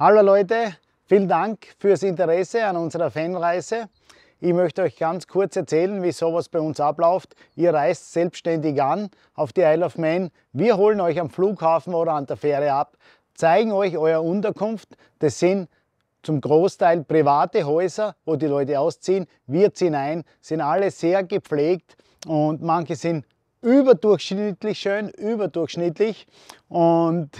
Hallo Leute, vielen Dank fürs Interesse an unserer Fanreise. Ich möchte euch ganz kurz erzählen, wie sowas bei uns abläuft. Ihr reist selbstständig an auf die Isle of Man. Wir holen euch am Flughafen oder an der Fähre ab, zeigen euch eure Unterkunft. Das sind zum Großteil private Häuser, wo die Leute ausziehen. Wir ziehen ein, sind alle sehr gepflegt und manche sind überdurchschnittlich schön, überdurchschnittlich. Und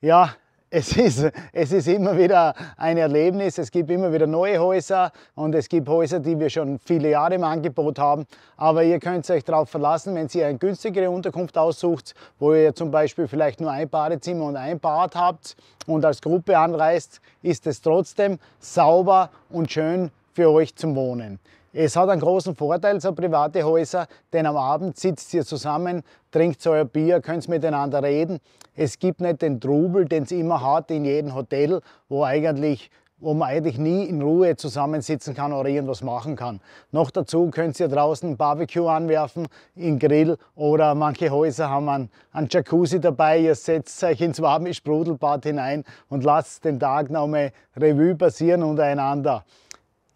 ja, es ist, es ist immer wieder ein Erlebnis. Es gibt immer wieder neue Häuser und es gibt Häuser, die wir schon viele Jahre im Angebot haben. Aber ihr könnt euch darauf verlassen, wenn ihr eine günstigere Unterkunft aussucht, wo ihr zum Beispiel vielleicht nur ein Badezimmer und ein Bad habt und als Gruppe anreist, ist es trotzdem sauber und schön für euch zum Wohnen. Es hat einen großen Vorteil, so private Häuser, denn am Abend sitzt ihr zusammen, trinkt euer Bier, könnt miteinander reden. Es gibt nicht den Trubel, den es immer hat in jedem Hotel, wo eigentlich wo man eigentlich nie in Ruhe zusammensitzen kann oder irgendwas machen kann. Noch dazu könnt ihr draußen ein Barbecue anwerfen, im Grill oder manche Häuser haben einen, einen Jacuzzi dabei. Ihr setzt euch ins warme Sprudelbad hinein und lasst den Tag noch mal Revue passieren untereinander.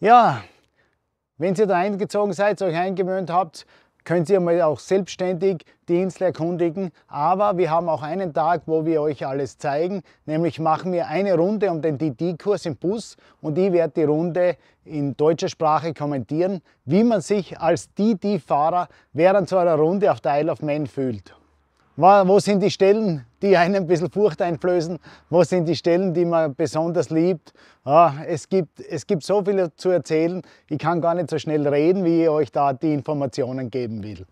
Ja, wenn ihr da eingezogen seid, euch eingewöhnt habt, könnt ihr mal auch selbstständig Dienst erkundigen. Aber wir haben auch einen Tag, wo wir euch alles zeigen. Nämlich machen wir eine Runde um den DD-Kurs im Bus und ich werde die Runde in deutscher Sprache kommentieren, wie man sich als DD-Fahrer während so einer Runde auf der Isle of Man fühlt. Wo sind die Stellen, die einen ein bisschen Furcht einflößen. Was sind die Stellen, die man besonders liebt? Ah, es, gibt, es gibt so viel zu erzählen. Ich kann gar nicht so schnell reden, wie ich euch da die Informationen geben will.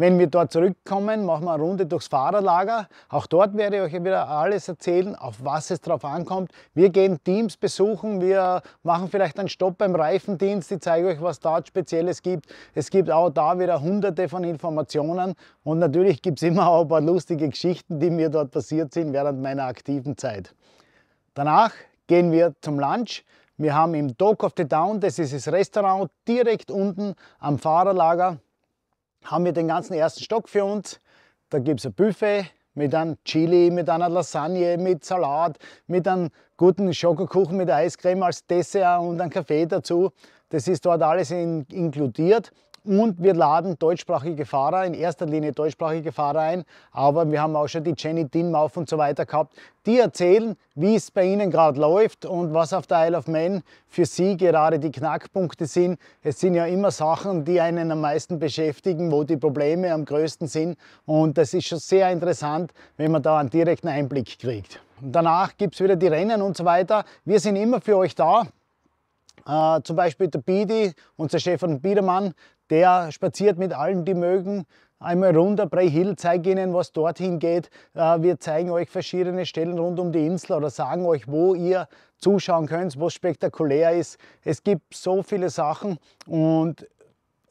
Wenn wir dort zurückkommen, machen wir eine Runde durchs Fahrerlager. Auch dort werde ich euch wieder alles erzählen, auf was es drauf ankommt. Wir gehen Teams besuchen, wir machen vielleicht einen Stopp beim Reifendienst. Ich zeige euch, was dort Spezielles gibt. Es gibt auch da wieder hunderte von Informationen. Und natürlich gibt es immer auch ein paar lustige Geschichten, die mir dort passiert sind während meiner aktiven Zeit. Danach gehen wir zum Lunch. Wir haben im Dock of the Down, das ist das Restaurant direkt unten am Fahrerlager, haben wir den ganzen ersten Stock für uns. Da gibt es ein Buffet mit einem Chili, mit einer Lasagne, mit Salat, mit einem guten Schokokuchen mit Eiscreme als Dessert und einem Kaffee dazu. Das ist dort alles in, inkludiert. Und wir laden deutschsprachige Fahrer, in erster Linie deutschsprachige Fahrer ein. Aber wir haben auch schon die Jenny Dinmauf und so weiter gehabt. Die erzählen, wie es bei ihnen gerade läuft und was auf der Isle of Man für sie gerade die Knackpunkte sind. Es sind ja immer Sachen, die einen am meisten beschäftigen, wo die Probleme am größten sind. Und das ist schon sehr interessant, wenn man da einen direkten Einblick kriegt. danach gibt es wieder die Rennen und so weiter. Wir sind immer für euch da. Uh, zum Beispiel der Bidi, unser Chef von Biedermann, der spaziert mit allen, die mögen. Einmal runter, Bray Hill, zeige Ihnen, was dorthin geht. Äh, wir zeigen euch verschiedene Stellen rund um die Insel oder sagen euch, wo ihr zuschauen könnt, was spektakulär ist. Es gibt so viele Sachen und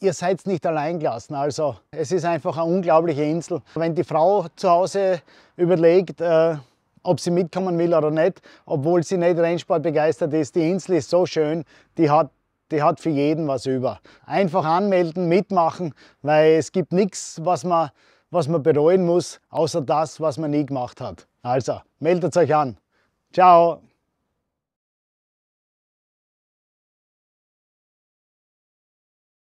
ihr seid nicht allein gelassen. Also es ist einfach eine unglaubliche Insel. Wenn die Frau zu Hause überlegt, äh, ob sie mitkommen will oder nicht, obwohl sie nicht Rennsport begeistert ist. Die Insel ist so schön, die hat die hat für jeden was über. Einfach anmelden, mitmachen, weil es gibt nichts, was man, was man bereuen muss, außer das, was man nie gemacht hat. Also, meldet euch an. Ciao!